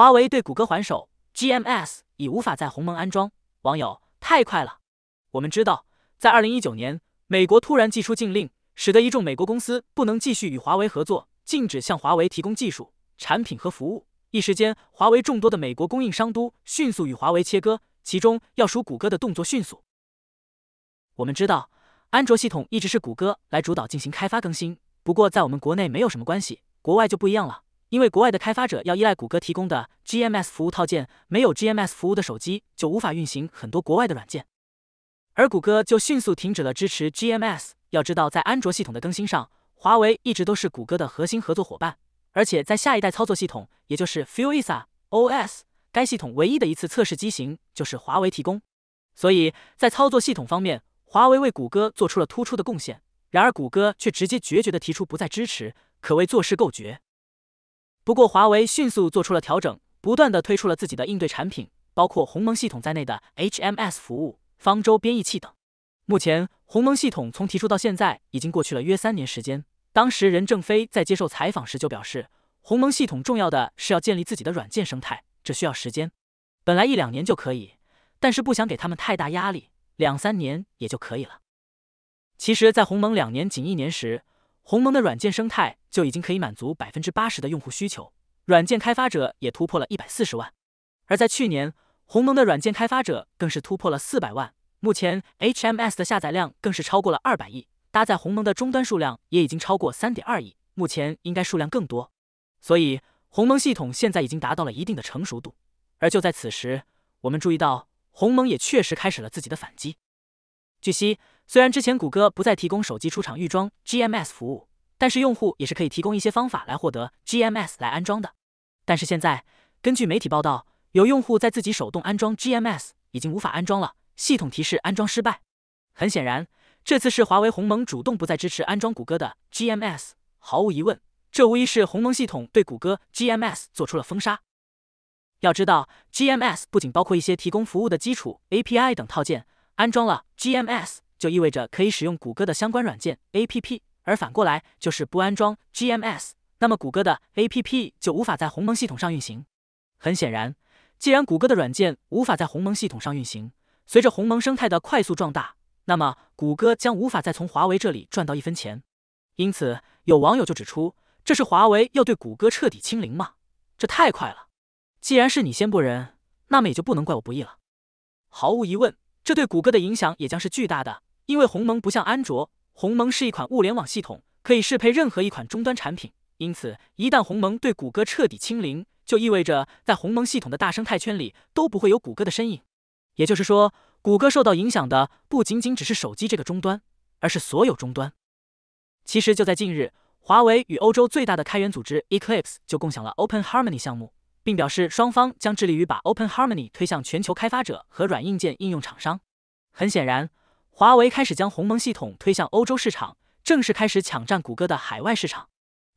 华为对谷歌还手，GMS 已无法在鸿蒙安装。网友：太快了！我们知道，在二零一九年，美国突然祭出禁令，使得一众美国公司不能继续与华为合作，禁止向华为提供技术、产品和服务。一时间，华为众多的美国供应商都迅速与华为切割，其中要数谷歌的动作迅速。我们知道，安卓系统一直是谷歌来主导进行开发更新，不过在我们国内没有什么关系，国外就不一样了。因为国外的开发者要依赖谷歌提供的 GMS 服务套件，没有 GMS 服务的手机就无法运行很多国外的软件，而谷歌就迅速停止了支持 GMS。要知道，在安卓系统的更新上，华为一直都是谷歌的核心合作伙伴，而且在下一代操作系统，也就是 f u c s i a OS，该系统唯一的一次测试机型就是华为提供。所以在操作系统方面，华为为谷歌做出了突出的贡献，然而谷歌却直接决绝的提出不再支持，可谓做事够绝。不过，华为迅速做出了调整，不断的推出了自己的应对产品，包括鸿蒙系统在内的 HMS 服务、方舟编译器等。目前，鸿蒙系统从提出到现在已经过去了约三年时间。当时，任正非在接受采访时就表示，鸿蒙系统重要的是要建立自己的软件生态，这需要时间。本来一两年就可以，但是不想给他们太大压力，两三年也就可以了。其实，在鸿蒙两年、仅一年时。鸿蒙的软件生态就已经可以满足百分之八十的用户需求，软件开发者也突破了一百四十万。而在去年，鸿蒙的软件开发者更是突破了四百万。目前 HMS 的下载量更是超过了二百亿，搭载鸿蒙的终端数量也已经超过三点二亿，目前应该数量更多。所以鸿蒙系统现在已经达到了一定的成熟度。而就在此时，我们注意到鸿蒙也确实开始了自己的反击。据悉。虽然之前谷歌不再提供手机出厂预装 GMS 服务，但是用户也是可以提供一些方法来获得 GMS 来安装的。但是现在，根据媒体报道，有用户在自己手动安装 GMS 已经无法安装了，系统提示安装失败。很显然，这次是华为鸿蒙主动不再支持安装谷歌的 GMS。毫无疑问，这无疑是鸿蒙系统对谷歌 GMS 做出了封杀。要知道，GMS 不仅包括一些提供服务的基础 API 等套件，安装了 GMS。就意味着可以使用谷歌的相关软件 APP，而反过来就是不安装 GMS，那么谷歌的 APP 就无法在鸿蒙系统上运行。很显然，既然谷歌的软件无法在鸿蒙系统上运行，随着鸿蒙生态的快速壮大，那么谷歌将无法再从华为这里赚到一分钱。因此，有网友就指出，这是华为要对谷歌彻底清零吗？这太快了！既然是你先不仁，那么也就不能怪我不义了。毫无疑问，这对谷歌的影响也将是巨大的。因为鸿蒙不像安卓，鸿蒙是一款物联网系统，可以适配任何一款终端产品。因此，一旦鸿蒙对谷歌彻底清零，就意味着在鸿蒙系统的大生态圈里都不会有谷歌的身影。也就是说，谷歌受到影响的不仅仅只是手机这个终端，而是所有终端。其实就在近日，华为与欧洲最大的开源组织 Eclipse 就共享了 Open Harmony 项目，并表示双方将致力于把 Open Harmony 推向全球开发者和软硬件应用厂商。很显然。华为开始将鸿蒙系统推向欧洲市场，正式开始抢占谷歌的海外市场。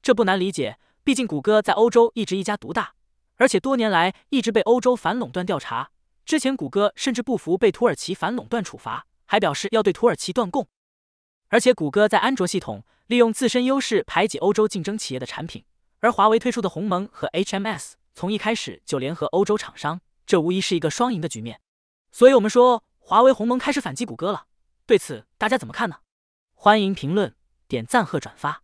这不难理解，毕竟谷歌在欧洲一直一家独大，而且多年来一直被欧洲反垄断调查。之前谷歌甚至不服被土耳其反垄断处罚，还表示要对土耳其断供。而且谷歌在安卓系统利用自身优势排挤欧洲竞争企业的产品，而华为推出的鸿蒙和 HMS 从一开始就联合欧洲厂商，这无疑是一个双赢的局面。所以，我们说华为鸿蒙开始反击谷歌了。对此，大家怎么看呢？欢迎评论、点赞和转发。